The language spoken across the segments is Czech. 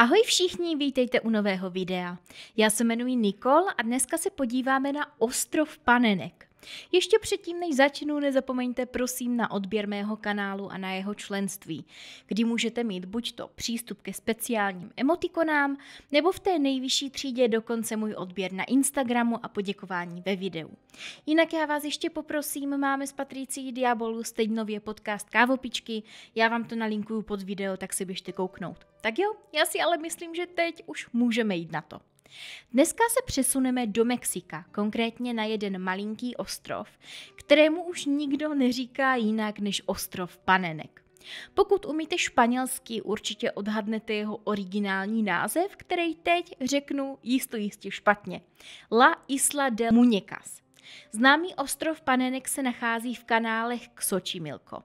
Ahoj všichni, vítejte u nového videa. Já se jmenuji Nikol a dneska se podíváme na ostrov Panenek. Ještě předtím, než začnu, nezapomeňte prosím na odběr mého kanálu a na jeho členství, kdy můžete mít buď to přístup ke speciálním emotikonám, nebo v té nejvyšší třídě dokonce můj odběr na Instagramu a poděkování ve videu. Jinak já vás ještě poprosím, máme s Patricí Diabolu teď nově podcast Kávopičky, já vám to nalinkuju pod video, tak si běžte kouknout. Tak jo, já si ale myslím, že teď už můžeme jít na to. Dneska se přesuneme do Mexika, konkrétně na jeden malinký ostrov, kterému už nikdo neříká jinak než ostrov panenek. Pokud umíte španělsky, určitě odhadnete jeho originální název, který teď řeknu jisto jistě špatně. La Isla de Muñecas. Známý ostrov Panenek se nachází v kanálech Xochimilco.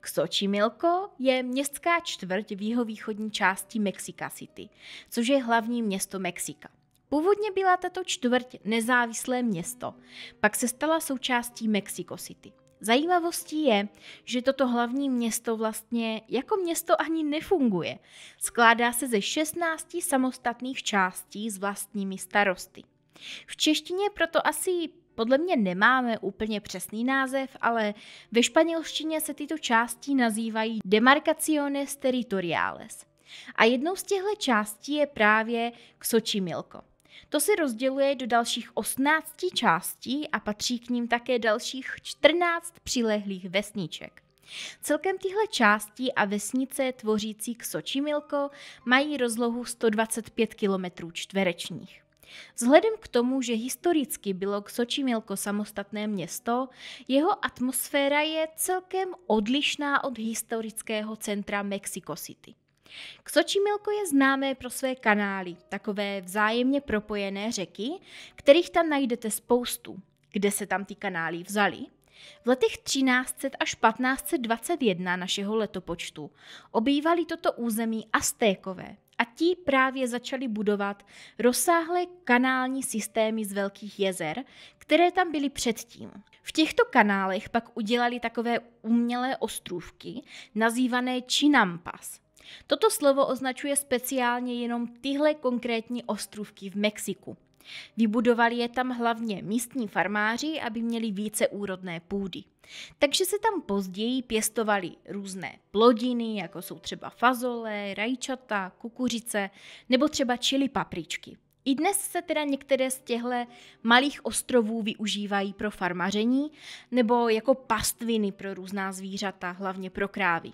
Xochimilco je městská čtvrť v jihovýchodní části Mexica City, což je hlavní město Mexika. Původně byla tato čtvrť nezávislé město, pak se stala součástí Mexico City. Zajímavostí je, že toto hlavní město vlastně jako město ani nefunguje. Skládá se ze 16 samostatných částí s vlastními starosty. V češtině proto asi podle mě nemáme úplně přesný název, ale ve španělštině se tyto části nazývají demarcaciones territoriales. A jednou z těchto částí je právě Xochimilco. To se rozděluje do dalších 18 částí a patří k ním také dalších 14 přilehlých vesniček. Celkem tyhle části a vesnice tvořící k Sočimilko mají rozlohu 125 km čtverečních. Vzhledem k tomu, že historicky bylo Sočimilko samostatné město, jeho atmosféra je celkem odlišná od historického centra Mexico City. Ksočimilko je známé pro své kanály, takové vzájemně propojené řeky, kterých tam najdete spoustu. Kde se tam ty kanály vzaly? V letech 1300 až 1521 našeho letopočtu obývali toto území Astékové a ti právě začali budovat rozsáhlé kanální systémy z velkých jezer, které tam byly předtím. V těchto kanálech pak udělali takové umělé ostrůvky nazývané Chinampas, Toto slovo označuje speciálně jenom tyhle konkrétní ostrůvky v Mexiku. Vybudovali je tam hlavně místní farmáři, aby měli více úrodné půdy. Takže se tam později pěstovali různé plodiny, jako jsou třeba fazole, rajčata, kukuřice nebo třeba čili papričky. I dnes se teda některé z těchto malých ostrovů využívají pro farmaření nebo jako pastviny pro různá zvířata, hlavně pro krávy.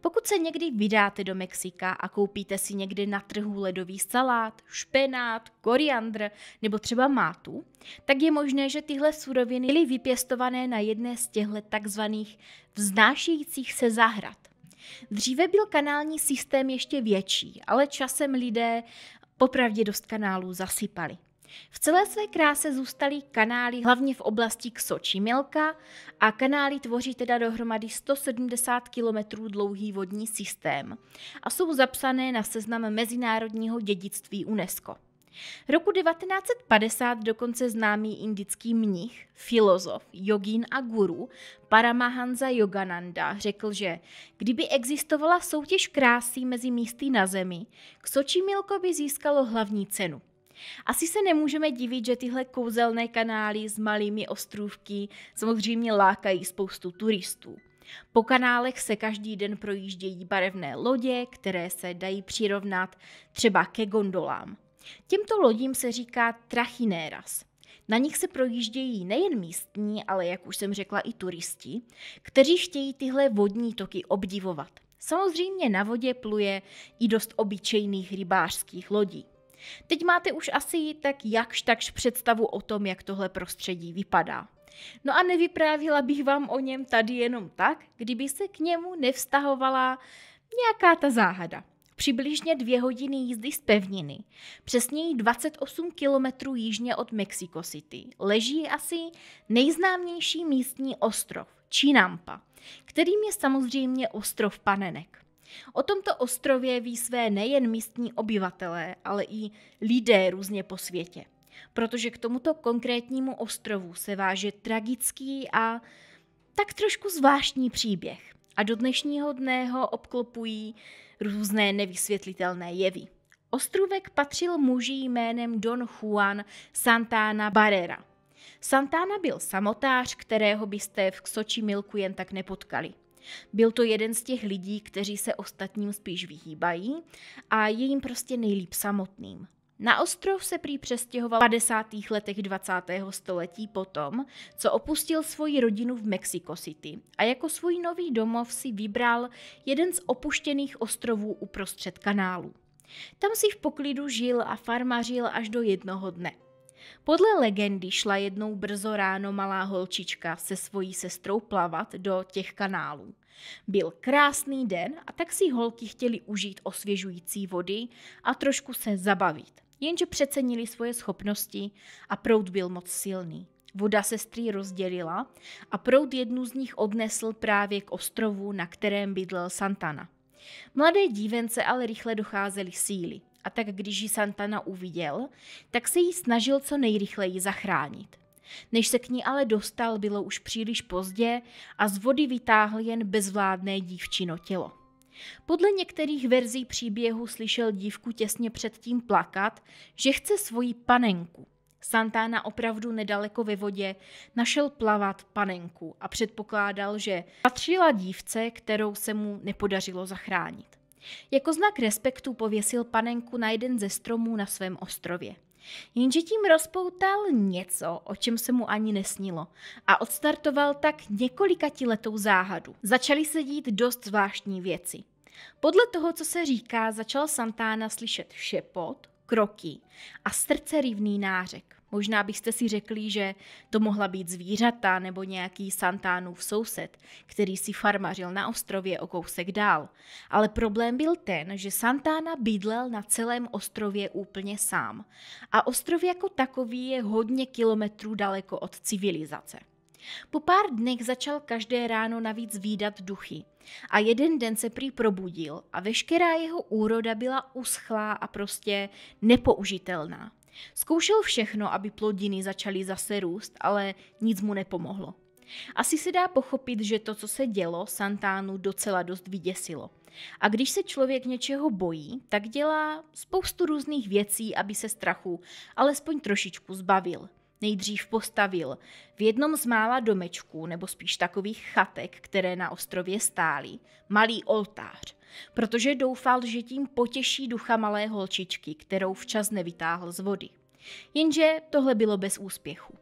Pokud se někdy vydáte do Mexika a koupíte si někdy na trhu ledový salát, špenát, koriandr nebo třeba mátu, tak je možné, že tyhle suroviny byly vypěstované na jedné z těchto takzvaných vznášejících se zahrad. Dříve byl kanální systém ještě větší, ale časem lidé popravdě dost kanálů zasypali. V celé své kráse zůstaly kanály hlavně v oblasti Milka a kanály tvoří teda dohromady 170 km dlouhý vodní systém a jsou zapsané na seznam mezinárodního dědictví UNESCO. Roku 1950 dokonce známý indický mnich, filozof, jogín a guru Paramahansa Yogananda řekl, že kdyby existovala soutěž krásy mezi místy na zemi, Milko by získalo hlavní cenu – asi se nemůžeme divit, že tyhle kouzelné kanály s malými ostrůvky samozřejmě lákají spoustu turistů. Po kanálech se každý den projíždějí barevné lodě, které se dají přirovnat třeba ke gondolám. Těmto lodím se říká trachinéras. Na nich se projíždějí nejen místní, ale jak už jsem řekla i turisti, kteří chtějí tyhle vodní toky obdivovat. Samozřejmě na vodě pluje i dost obyčejných rybářských lodí. Teď máte už asi tak jakž takž představu o tom, jak tohle prostředí vypadá. No a nevyprávila bych vám o něm tady jenom tak, kdyby se k němu nevztahovala nějaká ta záhada. Přibližně dvě hodiny jízdy z pevniny, přesněji 28 kilometrů jižně od Mexico City, leží asi nejznámější místní ostrov, Chinampa, kterým je samozřejmě ostrov Panenek. O tomto ostrově ví své nejen místní obyvatelé, ale i lidé různě po světě. Protože k tomuto konkrétnímu ostrovu se váže tragický a tak trošku zvláštní příběh. A do dnešního dne ho obklopují různé nevysvětlitelné jevy. Ostrůvek patřil muži jménem Don Juan Santana Barrera. Santana byl samotář, kterého byste v Soči Milku jen tak nepotkali. Byl to jeden z těch lidí, kteří se ostatním spíš vyhýbají a je jim prostě nejlíp samotným. Na ostrov se prý přestěhoval v 50. letech 20. století potom, co opustil svoji rodinu v Mexico City a jako svůj nový domov si vybral jeden z opuštěných ostrovů uprostřed kanálu. Tam si v poklidu žil a farmařil až do jednoho dne. Podle legendy šla jednou brzo ráno malá holčička se svojí sestrou plavat do těch kanálů. Byl krásný den a tak si holky chtěli užít osvěžující vody a trošku se zabavit. Jenže přecenili svoje schopnosti a proud byl moc silný. Voda sestry rozdělila a proud jednu z nich odnesl právě k ostrovu, na kterém bydlel Santana. Mladé dívence ale rychle docházely síly a tak když ji Santana uviděl, tak se jí snažil co nejrychleji zachránit. Než se k ní ale dostal, bylo už příliš pozdě a z vody vytáhl jen bezvládné dívčino tělo. Podle některých verzí příběhu slyšel dívku těsně předtím plakat, že chce svoji panenku. Santana opravdu nedaleko ve vodě našel plavat panenku a předpokládal, že patřila dívce, kterou se mu nepodařilo zachránit. Jako znak respektu pověsil panenku na jeden ze stromů na svém ostrově. Jenže tím rozpoutal něco, o čem se mu ani nesnilo a odstartoval tak několikatiletou záhadu. Začaly se dít dost zvláštní věci. Podle toho, co se říká, začal Santana slyšet šepot, kroky a rývný nářek. Možná byste si řekli, že to mohla být zvířata nebo nějaký Santánův soused, který si farmařil na ostrově o kousek dál. Ale problém byl ten, že Santána bydlel na celém ostrově úplně sám. A ostrov jako takový je hodně kilometrů daleko od civilizace. Po pár dnech začal každé ráno navíc výdat duchy. A jeden den se prý probudil a veškerá jeho úroda byla uschlá a prostě nepoužitelná. Zkoušel všechno, aby plodiny začaly zase růst, ale nic mu nepomohlo. Asi se dá pochopit, že to, co se dělo, Santánu docela dost vyděsilo. A když se člověk něčeho bojí, tak dělá spoustu různých věcí, aby se strachu alespoň trošičku zbavil. Nejdřív postavil v jednom z mála domečků, nebo spíš takových chatek, které na ostrově stály, malý oltář, protože doufal, že tím potěší ducha malé holčičky, kterou včas nevytáhl z vody. Jenže tohle bylo bez úspěchu.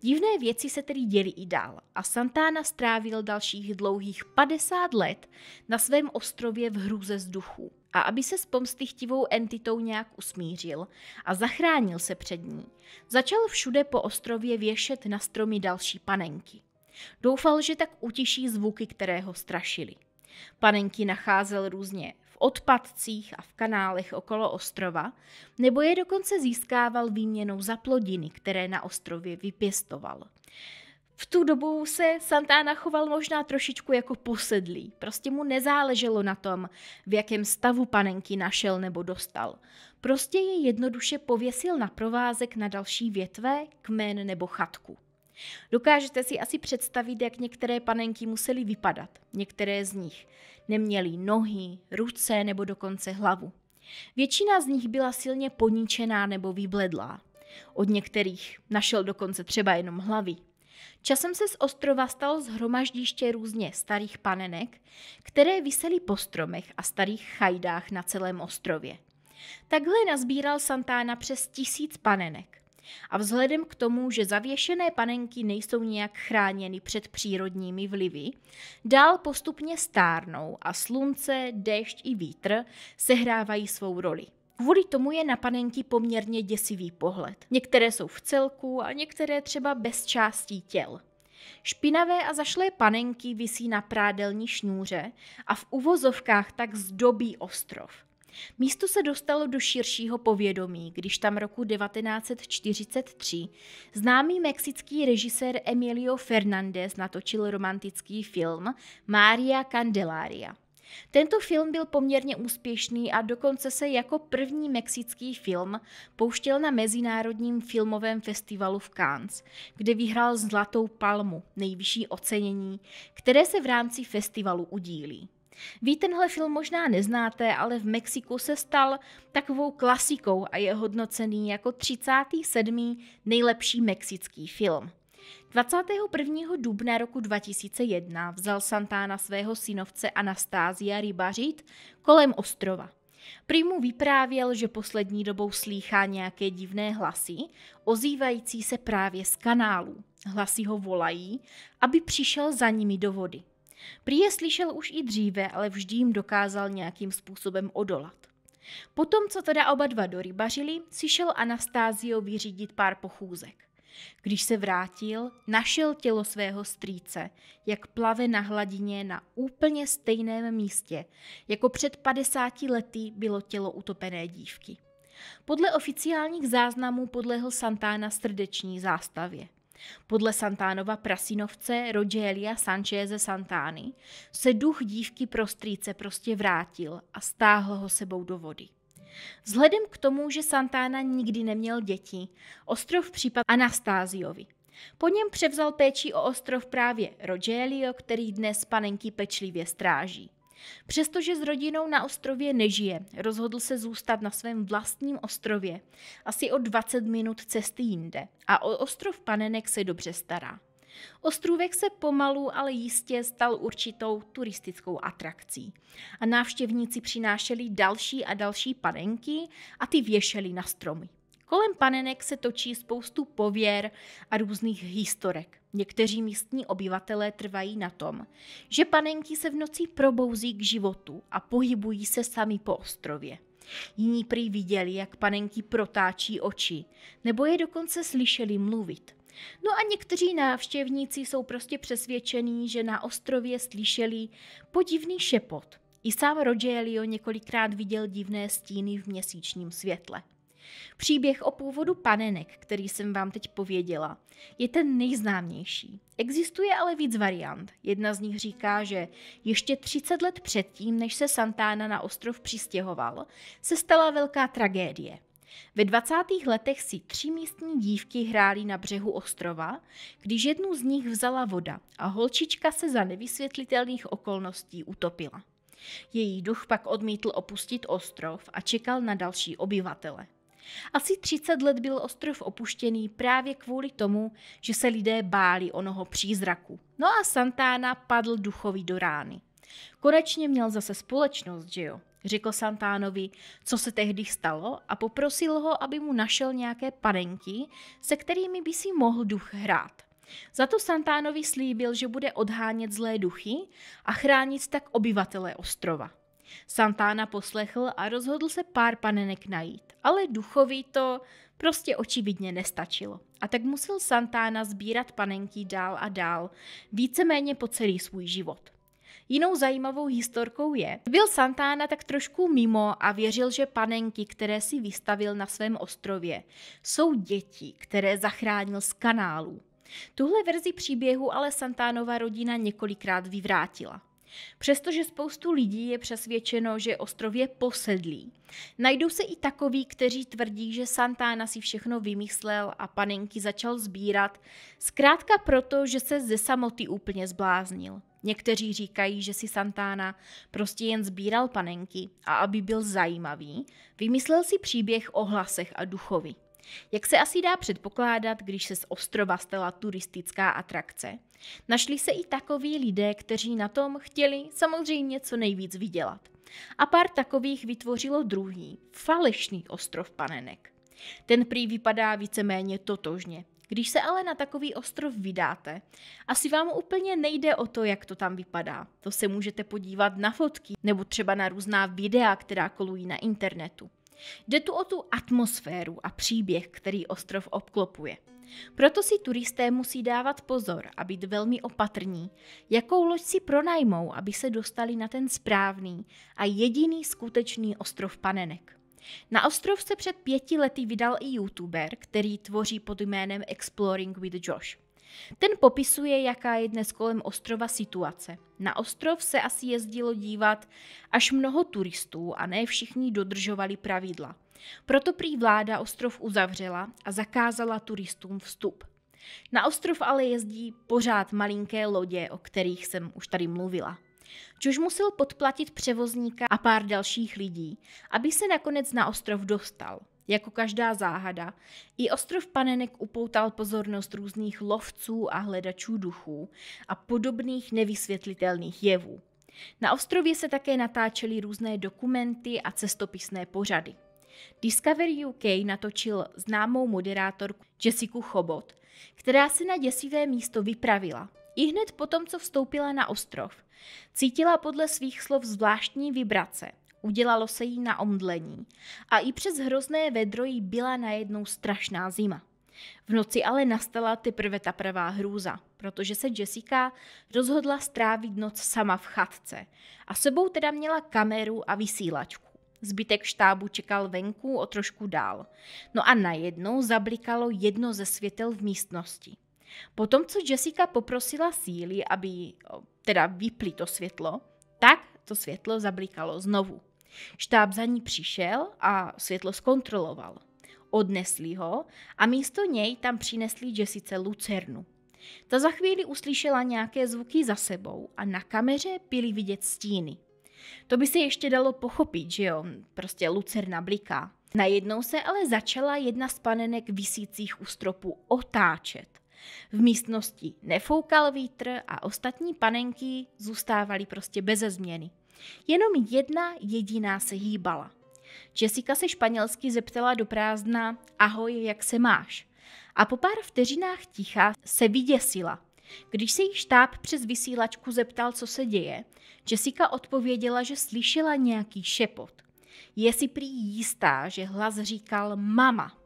Divné věci se tedy děly i dál a Santana strávil dalších dlouhých 50 let na svém ostrově v hrůze z vzduchu. A aby se s pomstychtivou entitou nějak usmířil a zachránil se před ní, začal všude po ostrově věšet na stromy další panenky. Doufal, že tak utiší zvuky, které ho strašily. Panenky nacházel různě v odpadcích a v kanálech okolo ostrova, nebo je dokonce získával výměnou za plodiny, které na ostrově vypěstoval. V tu dobu se Santana choval možná trošičku jako posedlý. Prostě mu nezáleželo na tom, v jakém stavu panenky našel nebo dostal. Prostě je jednoduše pověsil na provázek na další větve, kmen nebo chatku. Dokážete si asi představit, jak některé panenky musely vypadat. Některé z nich neměly nohy, ruce nebo dokonce hlavu. Většina z nich byla silně poničená nebo vybledlá. Od některých našel dokonce třeba jenom hlavy. Časem se z ostrova stalo zhromaždiště různě starých panenek, které visely po stromech a starých chajdách na celém ostrově. Takhle nazbíral Santána přes tisíc panenek. A vzhledem k tomu, že zavěšené panenky nejsou nějak chráněny před přírodními vlivy, dál postupně stárnou a slunce, déšť i vítr sehrávají svou roli. Kvůli tomu je na panenky poměrně děsivý pohled. Některé jsou v celku a některé třeba bez částí těl. Špinavé a zašlé panenky visí na prádelní šňůře a v uvozovkách tak zdobí ostrov. Místo se dostalo do širšího povědomí, když tam roku 1943 známý mexický režisér Emilio Fernández natočil romantický film Maria Candelaria. Tento film byl poměrně úspěšný a dokonce se jako první mexický film pouštěl na Mezinárodním filmovém festivalu v Cannes, kde vyhrál Zlatou palmu, nejvyšší ocenění, které se v rámci festivalu udílí. Vy tenhle film možná neznáte, ale v Mexiku se stal takovou klasikou a je hodnocený jako 37. nejlepší mexický film. 21. dubna roku 2001 vzal Santana svého synovce Anastázia rybařit kolem ostrova. Prý mu vyprávěl, že poslední dobou slýchá nějaké divné hlasy, ozývající se právě z kanálu. Hlasy ho volají, aby přišel za nimi do vody. Prý je slyšel už i dříve, ale vždy jim dokázal nějakým způsobem odolat. Potom, co teda oba dva dorybařili, si šel Anastázio vyřídit pár pochůzek. Když se vrátil, našel tělo svého strýce, jak plave na hladině na úplně stejném místě, jako před 50 lety bylo tělo utopené dívky. Podle oficiálních záznamů podlehl Santána srdeční zástavě. Podle Santánova prasinovce Rogelia Sancheze Santány se duch dívky prostříce prostě vrátil a stáhl ho sebou do vody. Vzhledem k tomu, že Santána nikdy neměl děti, ostrov případ Anastáziovi. Po něm převzal péči o ostrov právě Rogelio, který dnes panenky pečlivě stráží. Přestože s rodinou na ostrově nežije, rozhodl se zůstat na svém vlastním ostrově, asi o 20 minut cesty jinde, a o ostrov Panenek se dobře stará. Ostrůvek se pomalu, ale jistě stal určitou turistickou atrakcí. A návštěvníci přinášeli další a další panenky a ty věšeli na stromy. Kolem panenek se točí spoustu pověr a různých historek. Někteří místní obyvatelé trvají na tom, že panenky se v noci probouzí k životu a pohybují se sami po ostrově. Jiní prý viděli, jak panenky protáčí oči, nebo je dokonce slyšeli mluvit. No a někteří návštěvníci jsou prostě přesvědčení, že na ostrově slyšeli podivný šepot. I sám Rogelio několikrát viděl divné stíny v měsíčním světle. Příběh o původu panenek, který jsem vám teď pověděla, je ten nejznámější. Existuje ale víc variant. Jedna z nich říká, že ještě 30 let předtím, než se Santána na ostrov přistěhoval, se stala velká tragédie. Ve 20. letech si tři místní dívky hrály na břehu ostrova, když jednu z nich vzala voda a holčička se za nevysvětlitelných okolností utopila. Její duch pak odmítl opustit ostrov a čekal na další obyvatele. Asi 30 let byl ostrov opuštěný právě kvůli tomu, že se lidé báli onoho přízraku. No a Santána padl duchový do rány. Konečně měl zase společnost, že jo? Řekl Santánovi, co se tehdy stalo a poprosil ho, aby mu našel nějaké panenky, se kterými by si mohl duch hrát. Za to Santánovi slíbil, že bude odhánět zlé duchy a chránit tak obyvatele ostrova. Santána poslechl a rozhodl se pár panenek najít, ale duchový to prostě očividně nestačilo. A tak musel Santána sbírat panenky dál a dál, víceméně po celý svůj život. Jinou zajímavou historkou je, byl Santána tak trošku mimo a věřil, že panenky, které si vystavil na svém ostrově, jsou děti, které zachránil z kanálů. Tuhle verzi příběhu ale Santánova rodina několikrát vyvrátila. Přestože spoustu lidí je přesvědčeno, že ostrov je posedlý, najdou se i takoví, kteří tvrdí, že Santana si všechno vymyslel a panenky začal sbírat, zkrátka proto, že se ze samoty úplně zbláznil. Někteří říkají, že si Santana prostě jen sbíral panenky a aby byl zajímavý, vymyslel si příběh o hlasech a duchovi. Jak se asi dá předpokládat, když se z ostrova stala turistická atrakce? Našli se i takoví lidé, kteří na tom chtěli samozřejmě co nejvíc vydělat. A pár takových vytvořilo druhý, falešný ostrov panenek. Ten prý vypadá víceméně totožně. Když se ale na takový ostrov vydáte, asi vám úplně nejde o to, jak to tam vypadá. To se můžete podívat na fotky nebo třeba na různá videa, která kolují na internetu. Jde tu o tu atmosféru a příběh, který ostrov obklopuje. Proto si turisté musí dávat pozor a být velmi opatrní, jakou loď si pronajmou, aby se dostali na ten správný a jediný skutečný ostrov panenek. Na ostrov se před pěti lety vydal i youtuber, který tvoří pod jménem Exploring with Josh. Ten popisuje, jaká je dnes kolem ostrova situace. Na ostrov se asi jezdilo dívat až mnoho turistů a ne všichni dodržovali pravidla. Proto prý vláda ostrov uzavřela a zakázala turistům vstup. Na ostrov ale jezdí pořád malinké lodě, o kterých jsem už tady mluvila. Čož musel podplatit převozníka a pár dalších lidí, aby se nakonec na ostrov dostal – jako každá záhada, i ostrov Panenek upoutal pozornost různých lovců a hledačů duchů a podobných nevysvětlitelných jevů. Na ostrově se také natáčely různé dokumenty a cestopisné pořady. Discovery UK natočil známou moderátorku Jessica Chobot, která se na děsivé místo vypravila. I hned potom, co vstoupila na ostrov, cítila podle svých slov zvláštní vibrace – Udělalo se jí na omdlení a i přes hrozné vedro jí byla najednou strašná zima. V noci ale nastala teprve ta pravá hrůza, protože se Jessica rozhodla strávit noc sama v chatce a sebou teda měla kameru a vysílačku. Zbytek štábu čekal venku o trošku dál. No a najednou zablikalo jedno ze světel v místnosti. Potom, co Jessica poprosila síly, aby teda vypli to světlo, tak to světlo zablikalo znovu. Štáb za ní přišel a světlo zkontroloval. Odnesli ho a místo něj tam přinesli Jessice Lucernu. Ta za chvíli uslyšela nějaké zvuky za sebou a na kameře byly vidět stíny. To by se ještě dalo pochopit, že jo, prostě lucerna bliká. Najednou se ale začala jedna z panenek vysících u stropu otáčet. V místnosti nefoukal vítr a ostatní panenky zůstávaly prostě beze změny. Jenom jedna jediná se hýbala. Jessica se španělsky zeptala do prázdna Ahoj, jak se máš? A po pár vteřinách ticha se vyděsila. Když se jí štáb přes vysílačku zeptal, co se děje, Jessica odpověděla, že slyšela nějaký šepot. Je si prý jistá, že hlas říkal mama.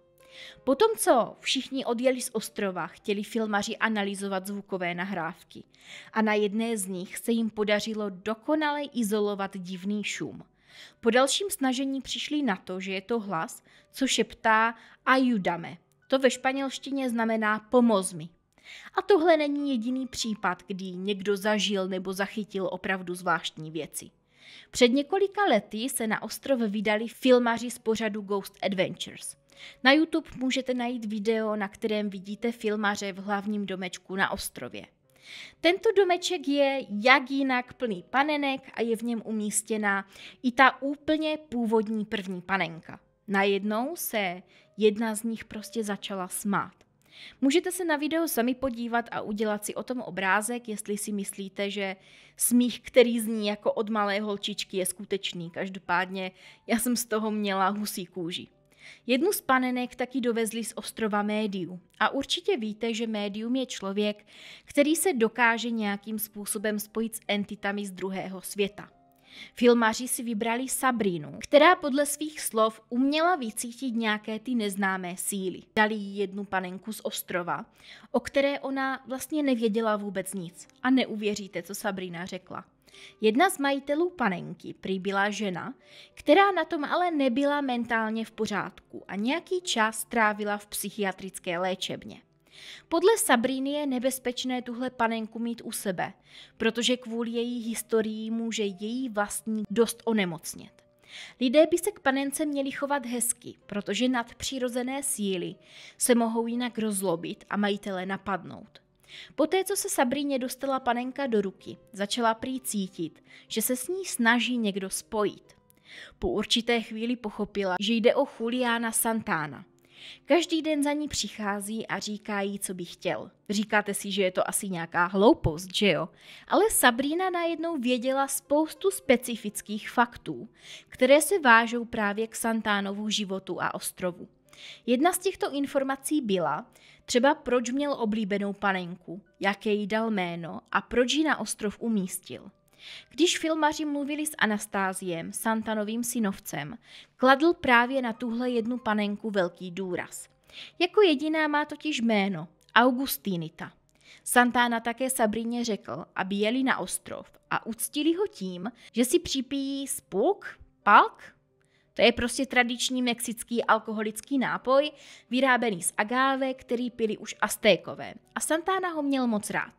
Potom, co všichni odjeli z ostrova, chtěli filmaři analyzovat zvukové nahrávky. A na jedné z nich se jim podařilo dokonale izolovat divný šum. Po dalším snažení přišli na to, že je to hlas, co šeptá Judame. To ve španělštině znamená pomoz mi. A tohle není jediný případ, kdy někdo zažil nebo zachytil opravdu zvláštní věci. Před několika lety se na ostrov vydali filmaři z pořadu Ghost Adventures – na YouTube můžete najít video, na kterém vidíte filmaře v hlavním domečku na ostrově. Tento domeček je jak jinak plný panenek a je v něm umístěna i ta úplně původní první panenka. Najednou se jedna z nich prostě začala smát. Můžete se na video sami podívat a udělat si o tom obrázek, jestli si myslíte, že smích, který zní jako od malé holčičky, je skutečný. Každopádně já jsem z toho měla husí kůži. Jednu z panenek taky dovezli z ostrova Médiu. A určitě víte, že médium je člověk, který se dokáže nějakým způsobem spojit s entitami z druhého světa. Filmaři si vybrali Sabrinu, která podle svých slov uměla vycítit nějaké ty neznámé síly. Dali jí jednu panenku z ostrova, o které ona vlastně nevěděla vůbec nic. A neuvěříte, co Sabrina řekla. Jedna z majitelů panenky prý byla žena, která na tom ale nebyla mentálně v pořádku a nějaký čas trávila v psychiatrické léčebně. Podle Sabriny je nebezpečné tuhle panenku mít u sebe, protože kvůli její historii může její vlastní dost onemocnět. Lidé by se k panence měli chovat hezky, protože nadpřirozené síly se mohou jinak rozlobit a majitele napadnout. Poté, co se Sabrině dostala panenka do ruky, začala prý cítit, že se s ní snaží někdo spojit. Po určité chvíli pochopila, že jde o Juliana Santana. Každý den za ní přichází a říká jí, co by chtěl. Říkáte si, že je to asi nějaká hloupost, že jo? Ale Sabrina najednou věděla spoustu specifických faktů, které se vážou právě k Santánovu životu a ostrovu. Jedna z těchto informací byla, Třeba proč měl oblíbenou panenku, jaké jí dal jméno a proč ji na ostrov umístil. Když filmaři mluvili s Anastáziem, Santanovým synovcem, kladl právě na tuhle jednu panenku velký důraz. Jako jediná má totiž jméno Augustinita. Santana také Sabrině řekl, aby jeli na ostrov a uctili ho tím, že si připíjí spuk, palk to je prostě tradiční mexický alkoholický nápoj, vyrábený z agáve, který pili už Aztékové. A Santana ho měl moc rád.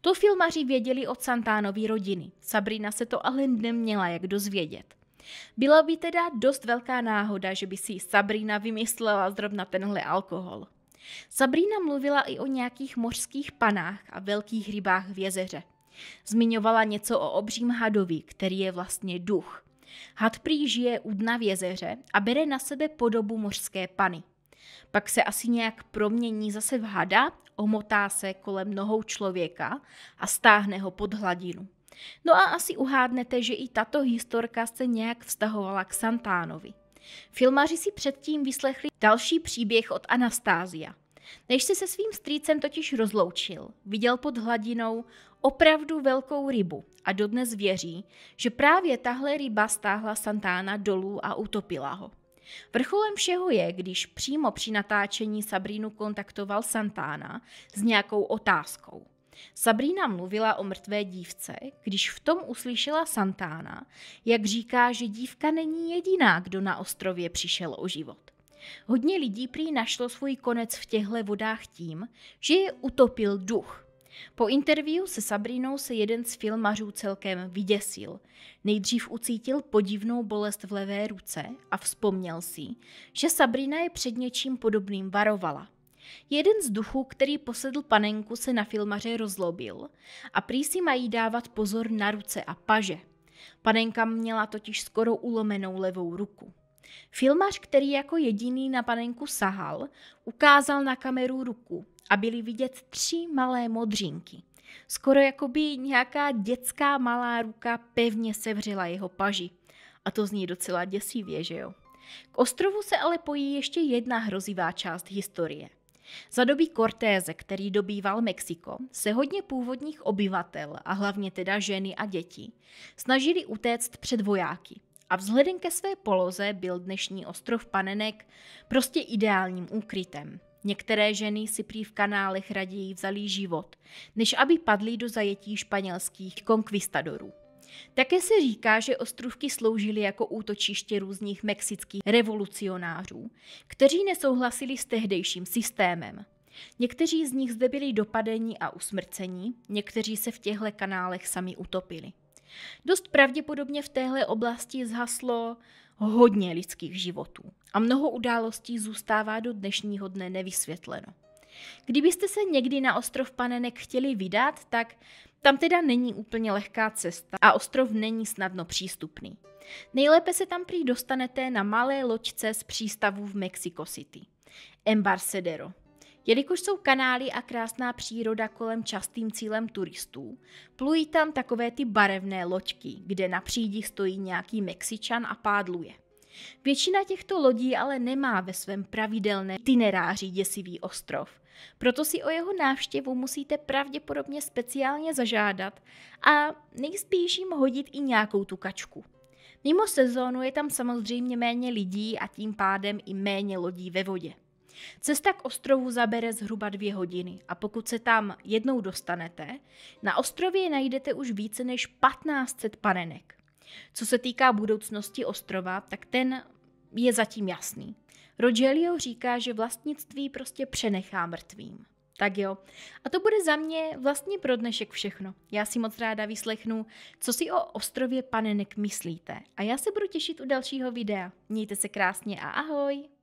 To filmaři věděli od Santánové rodiny. Sabrina se to ale neměla jak dozvědět. Byla by teda dost velká náhoda, že by si Sabrina vymyslela zrovna tenhle alkohol. Sabrina mluvila i o nějakých mořských panách a velkých rybách v jezeře. Zmiňovala něco o obřím hadovi, který je vlastně duch. Had prý žije u dna v jezeře a bere na sebe podobu mořské pany. Pak se asi nějak promění zase v hada, omotá se kolem nohou člověka a stáhne ho pod hladinu. No a asi uhádnete, že i tato historka se nějak vztahovala k Santánovi. Filmaři si předtím vyslechli další příběh od Anastázia. Než se se svým strýcem totiž rozloučil, viděl pod hladinou opravdu velkou rybu a dodnes věří, že právě tahle ryba stáhla Santána dolů a utopila ho. Vrcholem všeho je, když přímo při natáčení Sabrínu kontaktoval Santána s nějakou otázkou. Sabrina mluvila o mrtvé dívce, když v tom uslyšela Santána, jak říká, že dívka není jediná, kdo na ostrově přišel o život. Hodně lidí prý našlo svůj konec v těchto vodách tím, že je utopil duch. Po interview se Sabrinou se jeden z filmařů celkem vyděsil. Nejdřív ucítil podivnou bolest v levé ruce a vzpomněl si, že Sabrina je před něčím podobným varovala. Jeden z duchů, který posedl panenku, se na filmaře rozlobil a prý si mají dávat pozor na ruce a paže. Panenka měla totiž skoro ulomenou levou ruku. Filmař, který jako jediný na panenku sahal, ukázal na kameru ruku a byly vidět tři malé modřínky. Skoro jako by nějaká dětská malá ruka pevně sevřela jeho paži. A to zní docela děsivě, že jo? K ostrovu se ale pojí ještě jedna hrozivá část historie. Za doby Cortéze, který dobýval Mexiko, se hodně původních obyvatel, a hlavně teda ženy a děti, snažili utéct před vojáky. A vzhledem ke své poloze byl dnešní ostrov Panenek prostě ideálním úkrytem. Některé ženy si prý v kanálech raději vzali život, než aby padly do zajetí španělských konkvistadorů. Také se říká, že ostrůvky sloužily jako útočiště různých mexických revolucionářů, kteří nesouhlasili s tehdejším systémem. Někteří z nich zde byli dopadeni a usmrceni, někteří se v těchto kanálech sami utopili. Dost pravděpodobně v téhle oblasti zhaslo hodně lidských životů a mnoho událostí zůstává do dnešního dne nevysvětleno. Kdybyste se někdy na ostrov Panenek chtěli vydat, tak tam teda není úplně lehká cesta a ostrov není snadno přístupný. Nejlépe se tam prý dostanete na malé loďce z přístavu v Mexico City. Embarcadero – Jelikož jsou kanály a krásná příroda kolem častým cílem turistů, plují tam takové ty barevné loďky, kde na přídích stojí nějaký Mexičan a pádluje. Většina těchto lodí ale nemá ve svém pravidelné itineráři děsivý ostrov, proto si o jeho návštěvu musíte pravděpodobně speciálně zažádat a nejspíš jim hodit i nějakou tu kačku. Mimo sezónu je tam samozřejmě méně lidí a tím pádem i méně lodí ve vodě. Cesta k ostrovu zabere zhruba dvě hodiny a pokud se tam jednou dostanete, na ostrově najdete už více než 1500 panenek. Co se týká budoucnosti ostrova, tak ten je zatím jasný. Rogelio říká, že vlastnictví prostě přenechá mrtvým. Tak jo. A to bude za mě vlastně pro dnešek všechno. Já si moc ráda vyslechnu, co si o ostrově panenek myslíte. A já se budu těšit u dalšího videa. Mějte se krásně a ahoj!